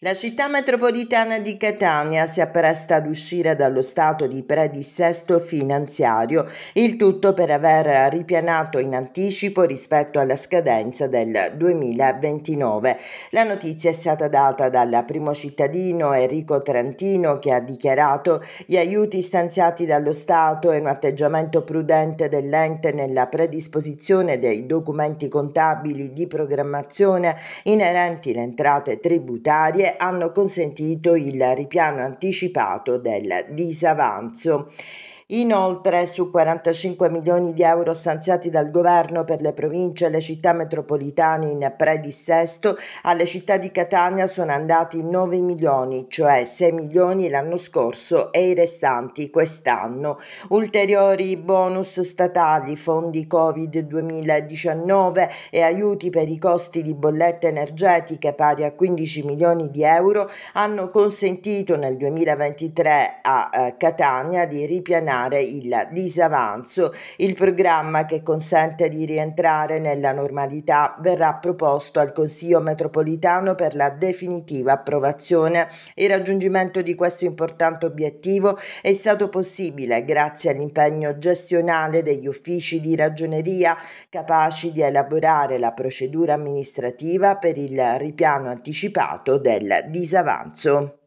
La città metropolitana di Catania si appresta ad uscire dallo stato di predissesto finanziario, il tutto per aver ripianato in anticipo rispetto alla scadenza del 2029. La notizia è stata data dal primo cittadino Enrico Trantino che ha dichiarato gli aiuti stanziati dallo Stato e un atteggiamento prudente dell'ente nella predisposizione dei documenti contabili di programmazione inerenti le entrate tributarie mese hanno consentito il ripiano anticipato del disavanzo. Inoltre, su 45 milioni di euro stanziati dal governo per le province e le città metropolitane in predissesto, alle città di Catania sono andati 9 milioni, cioè 6 milioni l'anno scorso e i restanti quest'anno. Ulteriori bonus statali, fondi Covid 2019 e aiuti per i costi di bollette energetiche pari a 15 milioni di euro hanno consentito nel 2023 a eh, Catania di ripianare eliminare il disavanzo. Il programma che consente di rientrare nella normalità verrà proposto al Consiglio metropolitano per la definitiva approvazione. Il raggiungimento di questo importante obiettivo è stato possibile grazie all'impegno gestionale degli uffici di ragioneria capaci di elaborare la procedura amministrativa per il ripiano anticipato del disavanzo.